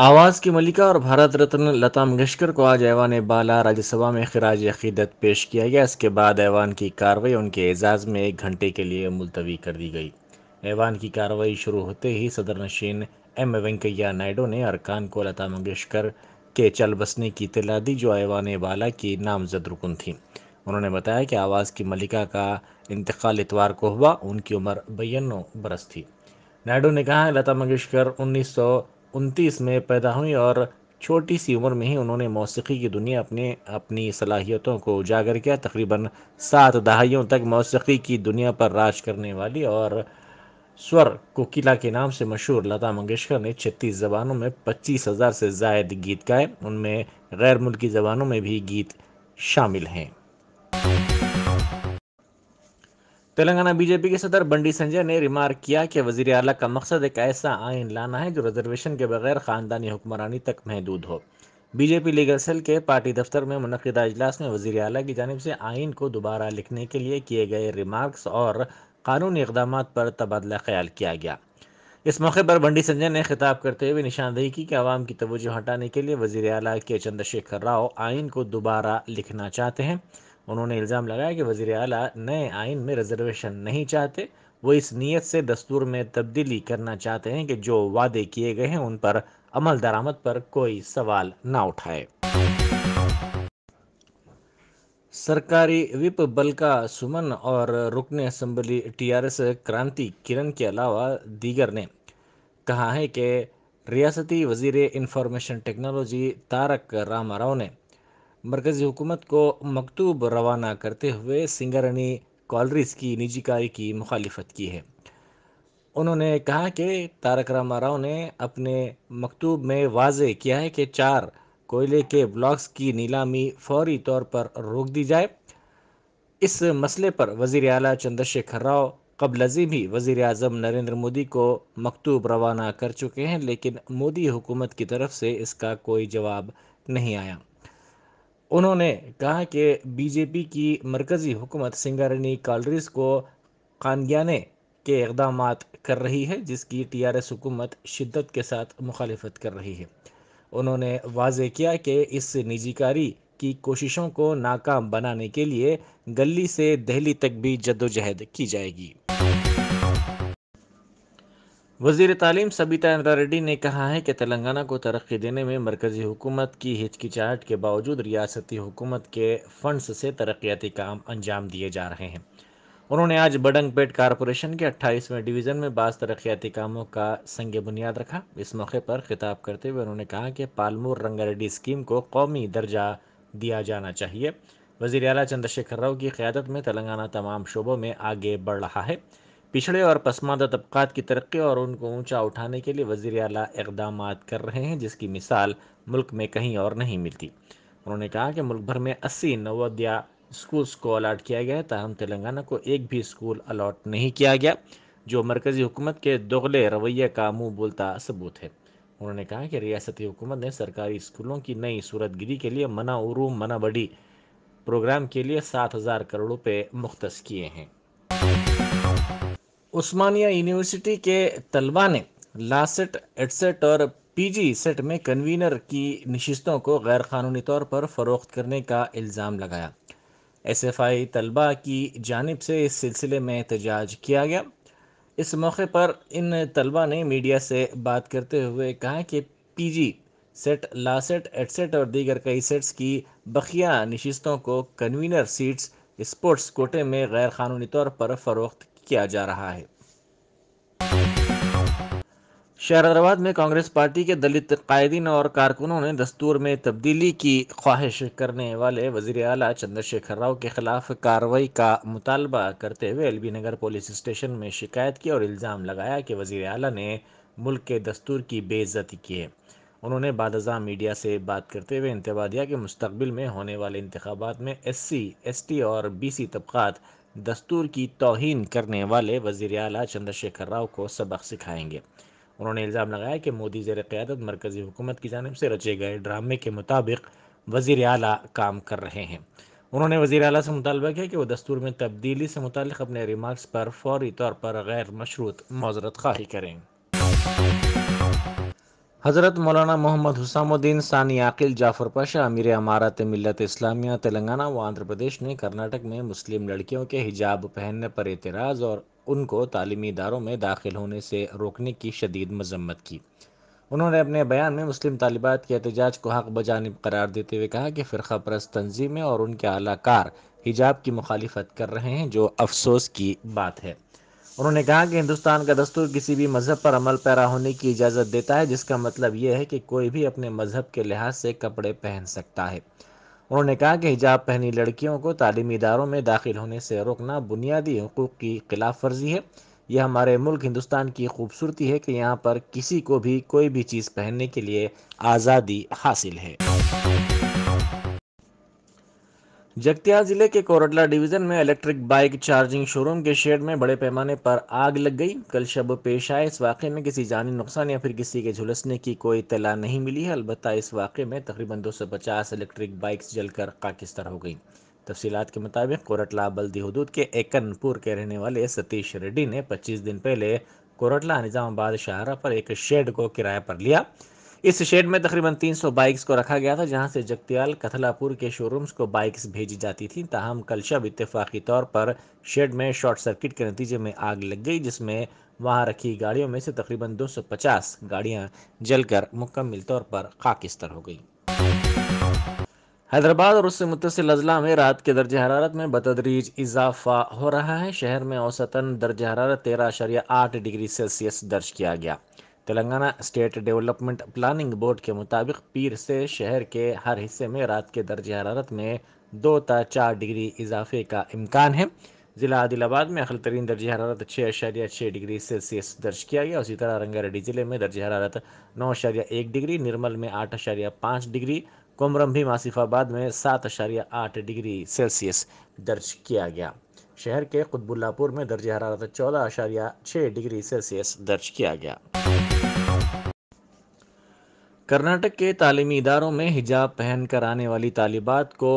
आवाज़ की मलिका और भारत रत्न लता मंगेशकर को आज ऐवान बाला राज्यसभा में खराज अकीदत पेश किया गया इसके बाद ऐवान की कार्रवाई उनके एजाज़ में एक घंटे के लिए मुलतवी कर दी गई ऐवान की कार्रवाई शुरू होते ही सदर नशीन एम वेंकैया नायडू ने अरकान को लता मंगेशकर के चल बसने की इतला दी जो ऐवान बाला की नामजद रुकन थी उन्होंने बताया कि आवाज़ की मलिका का इंतकाल इतवार को हुआ उनकी उम्र बयानों बरस थी नायडू ने कहा लता मंगेशकर उन्नीस उनतीस में पैदा हुई और छोटी सी उम्र में ही उन्होंने मौसीकी की दुनिया अपने अपनी सलाहियतों को उजागर किया तकरीबन सात दहाइयों तक मौसीकी की दुनिया पर राज करने वाली और स्वर कोकिला के नाम से मशहूर लता मंगेशकर ने छत्तीस ज़बानों में पच्चीस हज़ार से जायद गीत गाए उनमें गैर मुल्की ज़बानों में भी गीत शामिल हैं तेलंगाना बीजेपी के सदर बंडी संजय ने रिमार्क किया कि वजीर अला का मकसद एक ऐसा आयन लाना है जो रिजर्वेशन के बगैर खानदानी हुक्मरानी तक महदूद हो बीजेपी लीगल सेल के पार्टी दफ्तर में मनदा अजलास में वजीर अला की जानब से आइन को दोबारा लिखने के लिए किए गए रिमार्क्स और कानूनी इकदाम पर तबादला ख्याल किया गया इस मौके पर बंडी संजय ने खिताब करते हुए निशानदेही की कि आवाम की तवज्जो हटाने के लिए वजीर अला के चंद्रशेखर राव आइन को दोबारा लिखना चाहते हैं उन्होंने इल्ज़ाम लगाया कि वजीर अला नए आइन में रिजर्वेशन नहीं चाहते वो इस नीयत से दस्तूर में तब्दीली करना चाहते हैं कि जो वादे किए गए हैं उन पर अमल दरामद पर कोई सवाल ना उठाए सरकारी विप बलका सुमन और रुकन असम्बली टीआरएस क्रांति किरण के अलावा दीगर ने कहा है कि रियासती वजीर इंफॉर्मेशन टेक्नोलॉजी तारक रामा राव ने मरकज़ी हुकूमत को मकतूब रवाना करते हुए सिंगर ने कॉलरीज की निजीकारी की मुखालफत की है उन्होंने कहा कि तारक रामा राव ने अपने मकतूब में वाज किया है कि चार कोयले के ब्लॉक्स की नीलामी फौरी तौर पर रोक दी जाए इस मसले पर वजीर अला चंद्रशेखर राव कबल अजीम ही वज़ी अजम नरेंद्र मोदी को मकतूब रवाना कर चुके हैं लेकिन मोदी हुकूमत की तरफ से इसका कोई जवाब नहीं आया उन्होंने कहा कि बीजेपी की मरकज़ी हुकूमत सिंगारनी कॉलरीज को खानगाने के इकदाम कर रही है जिसकी टी आर एस हुकूमत शिद्दत के साथ मुखालफत कर रही है उन्होंने वाज किया कि इस निजीकारी की कोशिशों को नाकाम बनाने के लिए गली से दहली तक भी जद्दोजहद की जाएगी वजीर तालीम सबीता इंद्रा रेड्डी ने कहा है कि तेलंगाना को तरक्की देने में मरकजी हुकूमत की हिचकिचाहट के बावजूद रियासती हुकूमत के फंड्स से तरक्याती काम अंजाम दिए जा रहे हैं उन्होंने आज बडंग पेट कारपोरेशन के अट्ठाईसवें डिवीज़न में बास तरक्याती कामों का संग बुनियाद रखा इस मौके पर खिताब करते हुए उन्होंने कहा कि पालमूर रंगारेड्डी स्कीम को कौमी दर्जा दिया जाना चाहिए वजीर अला चंद्रशेखर राव की क्यादत में तेलंगाना तमाम शोबों में आगे बढ़ रहा है पिछड़े और पसमानदा तबक़ात की तरक्की और उनको ऊंचा उठाने के लिए वज़ी अला इकदाम कर रहे हैं जिसकी मिसाल मुल्क में कहीं और नहीं मिलती उन्होंने कहा कि मुल्क भर में अस्सी नवोदया स्कूल्स को अलाट किया गया ताहम तेलंगाना को एक भी स्कूल अलाट नहीं किया गया जो मरकज़ी हुकूमत के दोगले रवैये का मुँह बोलता सबूत है उन्होंने कहा कि रियासती हुकूमत ने सरकारी स्कूलों की नई सूरतगिरी के लिए मना उरू मना बड़ी प्रोग्राम के लिए सात हज़ार करोड़ रुपये मुख्त किए हैं उस्मानिया यूनिवर्सिटी के तलबा ने लासेट एडसेट और पीजी सेट में कन्वीनर की नशस्तों को गैर कानूनी तौर पर फ़रोख्त करने का इल्ज़ाम लगाया एस एफ आई तलबा की जानब से इस सिलसिले में एहतजाज किया गया इस मौके पर इन तलबा ने मीडिया से बात करते हुए कहा कि P G CET LAWCET EDCET और दीगर कई सेट्स की बखिया नशस्तों को कन्वीनर सीट्स स्पोर्ट्स कोटे में गैर कानूनी तौर पर फ़रोख्त किया जा रहा है शहराबाद में कांग्रेस पार्टी के दलित कायदीन और कारकुनों ने दस्तूर में तब्दीली की ख्वाहिश करने वाले वजीर अला चंद्रशेखर राव के खिलाफ कार्रवाई का मुतालबा करते हुए एलबी नगर पुलिस स्टेशन में शिकायत की और इल्ज़ाम लगाया कि वजीर अला ने मुल्क के दस्तूर की बेइज्जती की है उन्होंने बादजा मीडिया से बात करते हुए इंतवा दिया कि मुस्तबिल में होने वाले इंतबात में एस सी एस टी और बी सी तबक़ात दस्तूर की तोहन करने वाले वजीर अला चंद्रशेखर राव को सबक सिखाएंगे उन्होंने इल्ज़ाम लगाया कि मोदी जेर क़्यादत मरकज़ी हुकूमत की जानब से रचे गए ड्रामे के मुताबिक वजीर अला काम कर रहे हैं उन्होंने वजी अला से मुतालबा किया कि वह दस्तूर में तब्दीली से मुतल अपने रिमार्क्स पर फौरी तौर पर गैर मशरूत मजरत खाही करें हज़रत मौलाना मोहम्मद हुसामुद्दीन सानी आकिल जाफर पाशा अमीर अमारत मिलत इस्लामिया तेलंगाना व आंध्र प्रदेश ने कर्नाटक में मुस्लिम लड़कियों के हिजाब पहनने पर एतराज़ और उनको तालीमी इदारों में दाखिल होने से रोकने की शदीद मजम्मत की उन्होंने अपने बयान में मुस्लिम तालिबात के एहतजाज को हक बजानब करार देते हुए कहा कि फ़िरका परस्त तनजीमें और उनके अलाकार हिजाब की मुखालफत कर रहे हैं जो अफसोस की बात है उन्होंने कहा कि हिंदुस्तान का दस्तूर किसी भी मज़हब पर अमल पैरा होने की इजाज़त देता है जिसका मतलब यह है कि कोई भी अपने मज़हब के लिहाज से कपड़े पहन सकता है उन्होंने कहा कि हिजाब पहनी लड़कियों को तालीमी इदारों में दाखिल होने से रोकना बुनियादी हकूक़ की खिलाफ वर्जी है यह हमारे मुल्क हिंदुस्तान की खूबसूरती है कि यहाँ पर किसी को भी कोई भी चीज़ पहनने के लिए आज़ादी हासिल है जगतिया जिले के कोरडला डिवीजन में इलेक्ट्रिक बाइक चार्जिंग शोरूम के शेड में बड़े पैमाने पर आग लग गई कल शब पेश आए इस वाक़े में किसी जानी नुकसान या फिर किसी के झुलसने की कोई इतला नहीं मिली है अलबत्त इस वाक़े में तकरीबन 250 इलेक्ट्रिक बाइक्स जलकर काकिस्तर हो गई तफसीत के मुताबिक कोरटला बल्दी हदूद के एकनपुर के रहने वाले सतीश रेड्डी ने पच्चीस दिन पहले कोरटला निज़ामाबाद शाहरा पर एक शेड को किराए पर लिया इस शेड में तकरीबन 300 बाइक्स को रखा गया था जहां से जगतियाल कथलापुर के शोरूम्स को बाइक्स भेजी जाती थी ताहम कल शब इतफाक़ी तौर पर शेड में शॉर्ट सर्किट के नतीजे में आग लग गई जिसमें वहां रखी गाड़ियों में से तकरीबन 250 गाड़ियां जलकर मुकम्मल तौर पर खाकिस्तर हो गई हैदराबाद और उससे मुतसिल अजला में रात के दर्ज हरारत में बतदरीज इजाफा हो रहा है शहर में औसतन दर्ज हरारत तेरह अशरिया आठ डिग्री सेल्सियस दर्ज किया गया Telangana state development planning board के मुताबिक पीर से शहर के हर हिस्से में रात के दर्ज हरारत में दो ता चार डिग्री इजाफे का इम्कान है ज़िला आदिलाबाद में अखल तरीन दर्ज हरारत छः अशारिया छः डिग्री सेल्सियस दर्ज किया गया उसी तरह रंगारेड्डी ज़िले में दर्ज हरारत नौ अशारिया एक डिग्री निर्मल में आठ अशारिया पाँच डिग्री कोमरम भी आसिफाबाद में सात अशारिया आठ डिग्री सेल्सियस दर्ज किया गया शहर के कुतबुल्लापुर में दर्ज हरारत चौदह अशारिया छः डिग्री सेल्सियस दर्ज किया गया कर्नाटक के तालीमी इदारों में हिजाब पहन कर आने वाली तालिबात को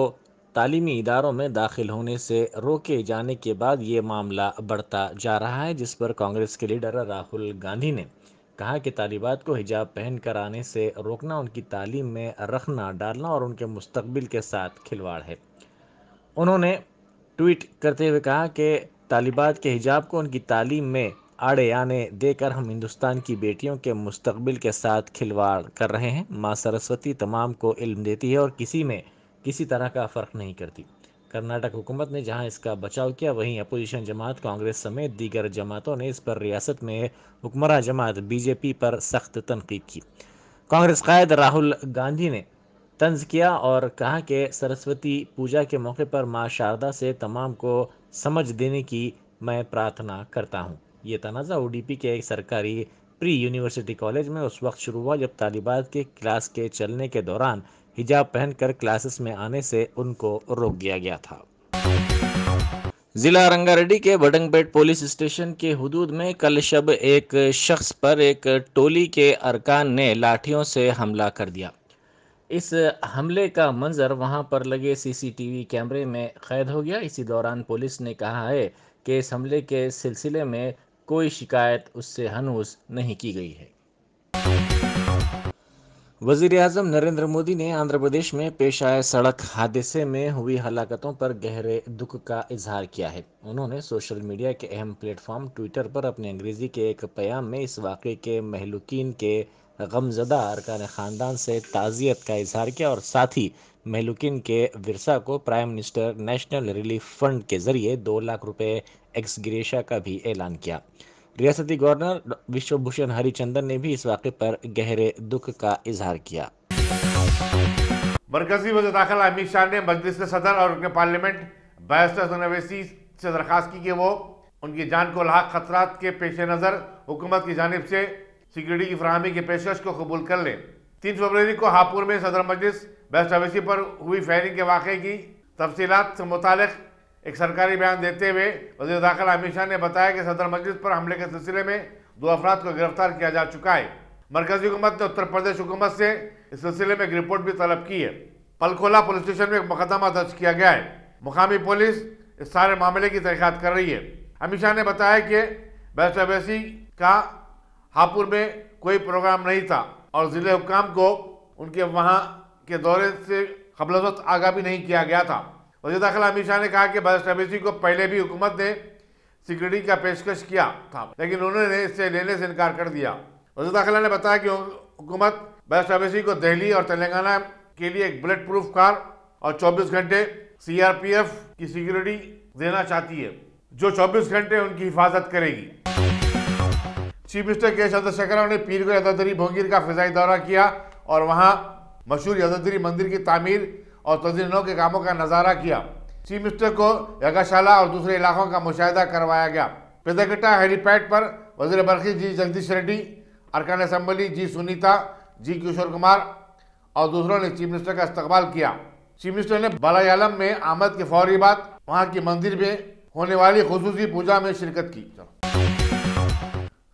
तालीमी इदारों में दाखिल होने से रोके जाने के बाद ये मामला बढ़ता जा रहा है जिस पर कांग्रेस के लीडर राहुल गांधी ने कहा कि तालिबात को हिजाब पहन कर आने से रोकना उनकी तालीम में रखना डालना और उनके मुस्तबिल के साथ खिलवाड़ है उन्होंने ट्वीट करते हुए कहा कि तालिबात के हिजाब को उनकी तालीम में आड़े आने देकर हम हिंदुस्तान की बेटियों के मुस्तबिल के साथ खिलवाड़ कर रहे हैं माँ सरस्वती तमाम को इल्म देती है और किसी में किसी तरह का फ़र्क नहीं करती कर्नाटक हुकूमत ने जहाँ इसका बचाव किया वहीं अपोजिशन जमात कांग्रेस समेत दीगर जमातों ने इस पर रियासत में हुक्मरा जमात बीजेपी पर सख्त तनकीद की कांग्रेस कायद राहुल गांधी ने तंज किया और कहा कि सरस्वती पूजा के मौके पर माँ शारदा से तमाम को समझ देने की मैं प्रार्थना करता हूँ ये तनाज़ा ओ के एक सरकारी प्री यूनिवर्सिटी कॉलेज में उस वक्त शुरू हुआ जब तालिबात के क्लास के चलने के दौरान हिजाब पहनकर क्लासेस में आने से उनको रोक दिया गया था जिला रंगारेड्डी के बडंग पुलिस स्टेशन के हदूद में कल शब एक शख्स पर एक टोली के अरकान ने लाठियों से हमला कर दिया इस हमले का मंजर वहां पर लगे सीसीटीवी कैमरे में कैद हो गया इसी दौरान पुलिस ने कहा है कि इस हमले के सिलसिले में कोई शिकायत उससे हनूस नहीं की गई है वजीर अजम नरेंद्र मोदी ने आंध्र प्रदेश में पेश आए सड़क हादसे में हुई हलाकतों पर गहरे दुख का इजहार किया है उन्होंने सोशल मीडिया के अहम प्लेटफॉर्म ट्विटर पर अपने अंग्रेजी के एक पयाम में इस वाक़े के महलुकीन के गमजदा अरकान ख़ानदान से ताज़ियत का इजहार किया और साथ ही महलुकिन के वरसा को prime minister national relief fund के ज़रिए दो लाख रुपये एक्स का भी ऐलान किया रियासती गवर्नर विश्वभूषण हरिचंदन ने भी इस वाक़े पर गहरे दुख का इजहार किया मरकजी वजह दाखिला अमित शाह ने मजलिस के सदर और उनके पार्लियामेंट बैरिस्टर से दरख्वास्त की कि वो उनकी जान को लाख खतरा के पेश नज़र हुकूमत की जानब से सिक्योरिटी की फरहमी की पेशकश को कबूल कर लें तीन फरवरी को हापुर में सदर मजलिस बेस्ट अवेसी पर हुई फायरिंग के वाक़े की तफसीत से मुतल एक सरकारी बयान देते हुए वजी दाखिल अमित शाह ने बताया कि सदर मजलिस पर हमले के सिलसिले में दो अफराद को गिरफ्तार किया जा चुका है मरकजी हुकूमत ने उत्तर प्रदेश हुकूमत से इस सिलसिले में एक रिपोर्ट भी तलब की है पलखोला पुलिस स्टेशन में एक मुकदमा दर्ज किया गया है मुकामी पुलिस इस सारे मामले की तहकत कर रही है अमित शाह ने बताया कि बेस्ट अवेसी का हापुड़ में कोई प्रोग्राम नहीं था और ज़िले हुकाम को उनके वहाँ के दौरे से खबल आगा भी नहीं किया गया था वजी दाखिल अमित शाह ने कहा कि बदशनबीसी को पहले भी हुकूमत ने सिक्योरिटी का पेशकश किया था लेकिन उन्होंने इसे लेने से इनकार कर दिया वजी दाखिला ने बताया कि हुकूमत बदशनबीसी को दिल्ली और तेलंगाना के लिए एक बुलेट प्रूफ कार और 24 घंटे सीआरपीएफ की सिक्योरिटी देना चाहती है जो 24 घंटे उनकी हिफाजत करेगी चीफ मिनिस्टर के चंद्रशेखर ने पीर को यदादरी भोंगीर का फिजाई दौरा किया और वहाँ मशहूर यदादरी मंदिर की तामीर और तजीनों के कामों का नजारा किया चीफ मिनिस्टर को यज्ञशाला और दूसरे इलाकों का मुशाह करवाया गया पेदागटा हेलीपैड पर वजीर बरखी जी जगदीश रेड्डी अरकान assembly G Sunita G Kishore Kumar और दूसरों ने चीफ मिनिस्टर का इस्तेमाल किया चीफ मिनिस्टर ने बलायालम में आमद के फौरी बाद वहाँ की मंदिर में होने वाली खसूसी पूजा में शिरकत की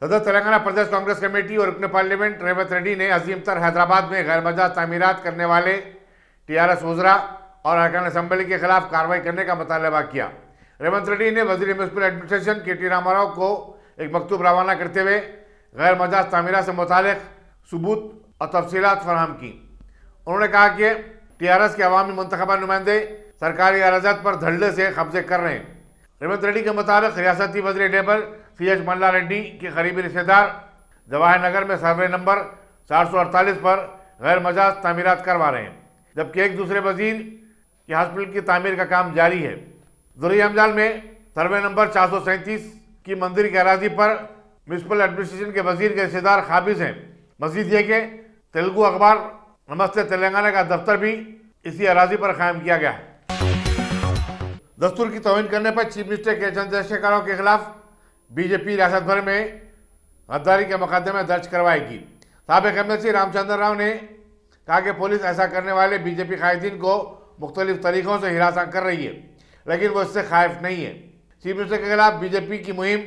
सदर तेलंगाना प्रदेश कांग्रेस कमेटी और रुकन पार्लियामेंट रेवत रेड्डी ने अजीम तर हैदराबाद में गैर मजा तमीरत करने वाले टी आर एस वजरा और अरकान असम्बली के खिलाफ कार्रवाई करने का मुतालबा किया रेवंत रेड्डी ने वजी municipal administration K T Rama Rao को एक मकतूब रवाना करते हुए गैर मजाज तमीरत से मुतल सबूत और तफसीत फराहम की उन्होंने कहा कि टी आर एस के अवामी मंतबा नुमाइंदे सरकारी अराजत पर धड़ल्ले से कब्जे कर रहे हैं रेवंत रेड्डी के मुताबिक रियासती वजी labour C H Malla Reddy के करीबी रिश्तेदार जवाहर नगर में सर्वे नंबर 448 पर गैर मजाज तमीरत करवा रहे हैं जबकि एक दूसरे वजीर के हॉस्पिटल की तमीर का काम जारी है जुरी रमजान में सर्वे नंबर चार की मंदिर के अराजी पर म्यूनसिपल एडमिनिस्ट्रेशन के वजीर के रिश्तेदार खाबिज हैं मजीद ये कि तेलुगु अखबार नमस्ते तेलंगाना का दफ्तर भी इसी अराजी पर कायम किया गया है दस्तूर की तोहन करने पर चीफ मिनिस्टर के चंद्रशेखर राव के खिलाफ बीजेपी रियासत भर में गद्दारी के मुकदमे दर्ज करवाएगी सबक एमएलसी रामचंद्र राव ने कहा कि पुलिस ऐसा करने वाले बीजेपी कायदीन को मुख्तलिफ तरीक़ों से हिरासा कर रही है लेकिन वो इससे खाइफ नहीं है चीफ मिनिस्टर के खिलाफ बीजेपी की मुहिम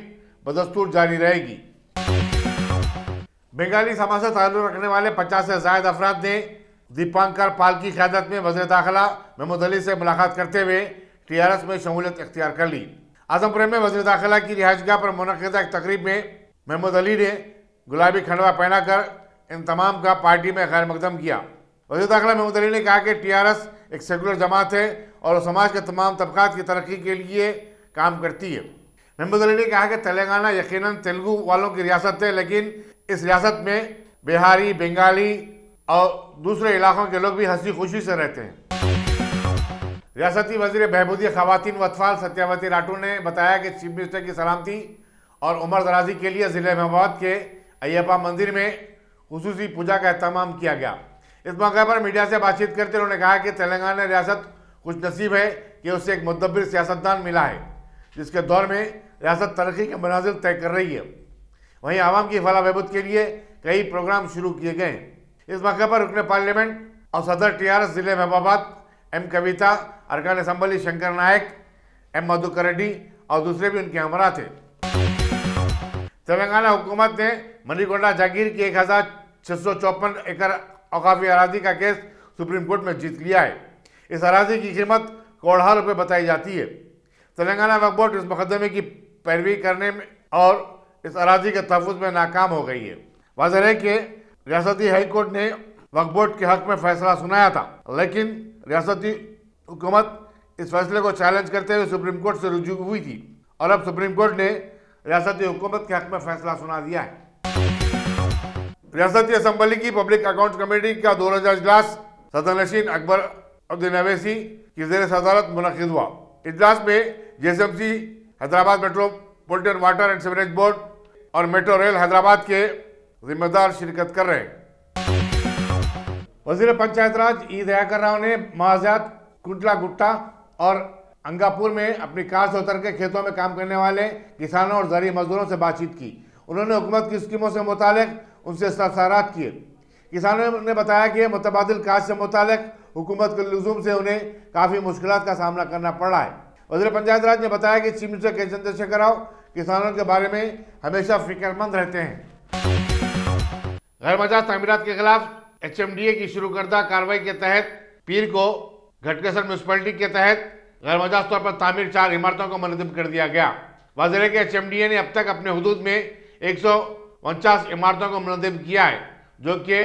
बदस्तूर जारी रहेगी बंगाली समाज से ताल्लुक रखने वाले पचास से जायद अफराद ने दीपांकर पाल की क्यादत में वजर दाखिला महमूद अली से मुलाकात करते हुए टी आर एस में शमूलियत इख्तियार कर ली आजमपुर में वजी दाखिला की रिहाइशगाह पर मनदा एक तकरीब में महमूद अली ने गुलाबी खंडवा पहनाकर इन तमाम का पार्टी में खैर मकदम किया वजी दाखिला महमूद अली ने कहा कि टी आर एस एक सेकुलर जमात है और समाज के तमाम तबकात की तरक्की के लिए काम करती है महमूद अली ने कहा कि तेलंगाना यकीन तेलुगु वालों की रियासत है लेकिन इस रियासत में बिहारी बंगाली और दूसरे इलाकों के लोग भी हंसी खुशी से रहते हैं रियासती वजीर बहबूदी खातन व अतफाल सत्यावती राठू ने बताया कि चीफ मिनिस्टर की सलामती और उमर दराजी के लिए ज़िले महमाबाद के अयपा मंदिर में खसूस पूजा का अहतमाम किया गया इस मौके पर मीडिया से बातचीत करते उन्होंने कहा कि तेलंगाना रियासत कुछ नसीब है कि उसे एक मदबिर सियासतदान मिला है जिसके दौर में रियासत तरक्की के मनाजिल तय कर रही है वहीं आवाम की फला बहबूद के लिए कई प्रोग्राम शुरू किए गए इस मौके पर रुकने पार्लियामेंट और सदर टी आर एस ज़िले महमाबाद एम कविता अरकान असम्बली शंकर नायक एम मधुकर रेड्डी और दूसरे भी उनके हमरा थे तेलंगाना हुकूमत ने मनीकोंडा जागीर की एक हज़ार छह सौ चौपन एकड़ अकाफी अराजी का केस सुप्रीम कोर्ट में जीत लिया है इस अराजी की कीमत कोढ़ा रुपये बताई जाती है तेलंगाना वक्फ बोर्ड इस मुकदमे की पैरवी करने में और इस अराजी के तहफ़ में नाकाम हो गई है वाजह है कि रियासती हाईकोर्ट ने वक्फ बोर्ड के हक में फैसला सुनाया था लेकिन रियासती हुकूमत इस फैसले को चैलेंज करते हुए सुप्रीम कोर्ट से रुजू हुई थी और अब सुप्रीम कोर्ट ने रियासती हुकूमत के हक में फैसला सुना दिया है रियासती असम्बली की पब्लिक अकाउंट कमेटी का दो हजार इजलास सदर नशीन अकबर अवैसी की जेर सदारत मुनद हुआ इजलास में जे Hyderabad metropolitan water and sewerage board और मेट्रो रेल हैदराबाद के जिम्मेदार शिरकत कर रहे हैं वजीर पंचायत राज राव ने माजात कुंटला गुट्टा और अंगापुर में अपनी कार से उतर के खेतों में काम करने वाले किसानों और जरिए मजदूरों से बातचीत की उन्होंने हुकूमत की स्कीमों से मुतल उनसे इस्तारात किए किसानों ने बताया कि मुतबाद काज से मुतल हुकूमत के लजूम से उन्हें काफ़ी मुश्किल का सामना करना पड़ रहा है वजीर पंचायत राज ने बताया कि चीफ मिनिस्टर के चंद्रशेखर राव किसानों के बारे में हमेशा फिक्रमंद रहते हैं गैर मजाज तमीरत के खिलाफ एचएमडीए की शुरू करदा कार्रवाई के तहत पीर को घटकेसर म्यूनसिपैलिटी के तहत गैरमजाज तौर पर तामीर चार इमारतों को मनदम कर दिया गया वजह के एच ने अब तक अपने हदूद में एक इमारतों को मनदम किया है जो कि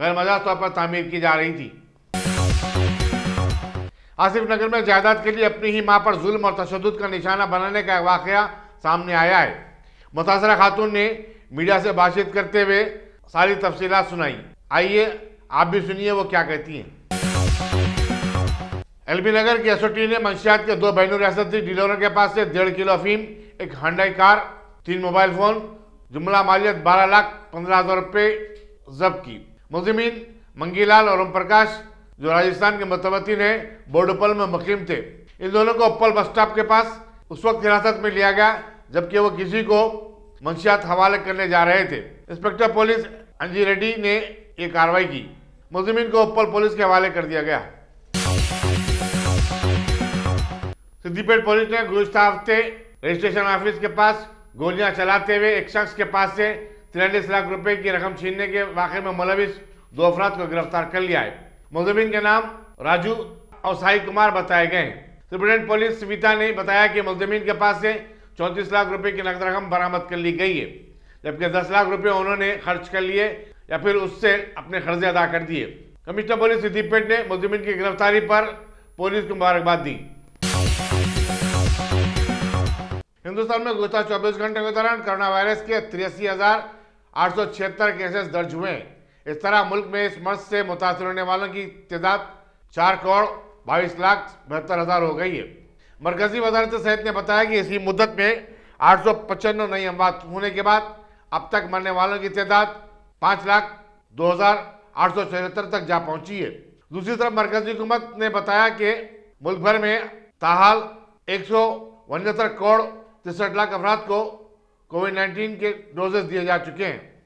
गैरमजाज तौर पर तामीर की जा रही थी आसिफ नगर में जायदाद के लिए अपनी ही माँ पर जुल्म और तशद का निशाना बनाने का वाक़ सामने आया है मुतासरा खातून ने मीडिया से बातचीत करते हुए सारी तफसीत सुनाई आइए आप भी सुनिए वो क्या कहती हैं एलबी नगर की एसओटी ने मंशियात के दो बहनों रियासती डीलरों के पास से डेढ़ किलो अफीम एक हंडाई कार तीन मोबाइल फोन जुमला मालियत बारह लाख पंद्रह हजार रुपये जब्त की मुजमिन मंगीलाल और ओम प्रकाश जो राजस्थान के मतवतिन है बोर्डपल में मुकीम थे इन दोनों को उपल बस स्टॉप के पास उस वक्त हिरासत में लिया गया जबकि वो किसी को मंशियात हवाले करने जा रहे थे इंस्पेक्टर पुलिस अंजी रेड्डी ने ये कार्रवाई की मुजमिन को उपल पुलिस के हवाले कर दिया गया सिद्धिपेट पुलिस ने गुजशत हफ्ते रजिस्ट्रेशन ऑफिस के पास गोलियां चलाते हुए एक शख्स के पास से तिरालीस लाख रुपए की रकम छीनने के वाकई में मुलविस दो अफराद को गिरफ्तार कर लिया है मुजमिन के नाम राजू और साई कुमार बताए गए हैं सुप्रिटेंडेंट पुलिस सविता ने बताया कि मुलजमीन के पास से चौंतीस लाख रुपए की नकद रकम बरामद कर ली गई है जबकि दस लाख रुपए उन्होंने खर्च कर लिए या फिर उससे अपने कर्जे अदा कर दिए कमिश्नर पुलिस सिद्दीपेट ने मुजमिन की गिरफ्तारी पर पुलिस को मुबारकबाद दी हिंदुस्तान में गुजरात चौबीस घंटे के दौरान कोरोना वायरस के तिरासी हजार आठ सौ छिहत्तर केसेस दर्ज हुए इस तरह मुल्क में इस मर्ज से मुतासर होने वालों की तादाद चार करोड़ बाईस लाख बहत्तर हजार हो गई है मरकजी वजारत सेहत ने बताया कि इसी मुद्दत में आठ सौ पचानवे नई अमवात होने के बाद अब तक मरने वालों की तादाद पाँच लाख दो हजार आठ सौ चौहत्तर तक जा पहुंची है दूसरी तरफ मरकजी हुकूमत ने बताया कि मुल्क भर में ताहाल एक सौ उनहत्तर करोड़ तिरसठ लाख अफराद को कोविड नाइन्टीन के डोजेस दिए जा चुके हैं